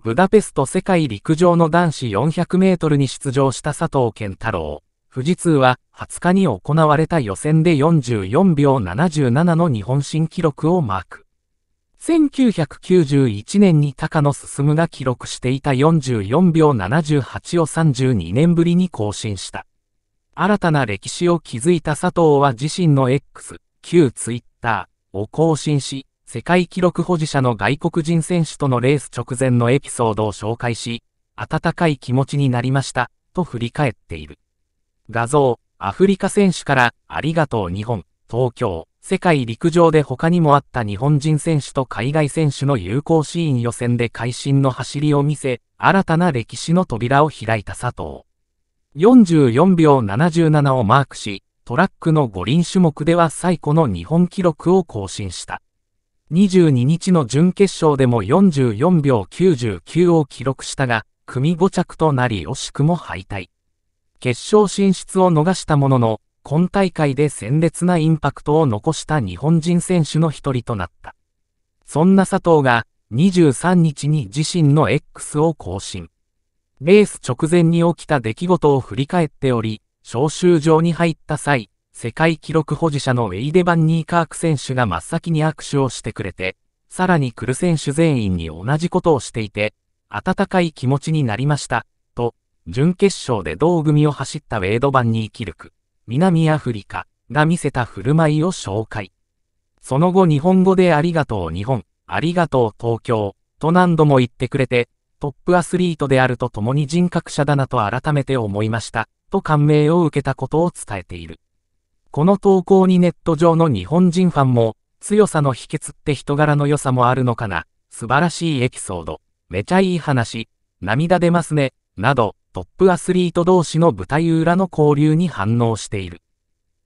ブダペスト世界陸上の男子400メートルに出場した佐藤健太郎。富士通は20日に行われた予選で44秒77の日本新記録をマーク。1991年に高野進が記録していた44秒78を32年ぶりに更新した。新たな歴史を築いた佐藤は自身の X、旧 Twitter を更新し、世界記録保持者の外国人選手とのレース直前のエピソードを紹介し、温かい気持ちになりました、と振り返っている。画像、アフリカ選手から、ありがとう日本、東京、世界陸上で他にもあった日本人選手と海外選手の有効シーン予選で会心の走りを見せ、新たな歴史の扉を開いた佐藤。44秒77をマークし、トラックの五輪種目では最古の日本記録を更新した。22日の準決勝でも44秒99を記録したが、組5着となり惜しくも敗退。決勝進出を逃したものの、今大会で鮮烈なインパクトを残した日本人選手の一人となった。そんな佐藤が、23日に自身の X を更新。レース直前に起きた出来事を振り返っており、招集場に入った際、世界記録保持者のウェイデ・バンニーカーク選手が真っ先に握手をしてくれて、さらに来る選手全員に同じことをしていて、温かい気持ちになりました、と、準決勝で同組を走ったウェイド・バンニー・キルク、南アフリカが見せた振る舞いを紹介。その後日本語でありがとう日本、ありがとう東京、と何度も言ってくれて、トップアスリートであると共に人格者だなと改めて思いました、と感銘を受けたことを伝えている。この投稿にネット上の日本人ファンも、強さの秘訣って人柄の良さもあるのかな、素晴らしいエピソード、めちゃいい話、涙出ますね、など、トップアスリート同士の舞台裏の交流に反応している。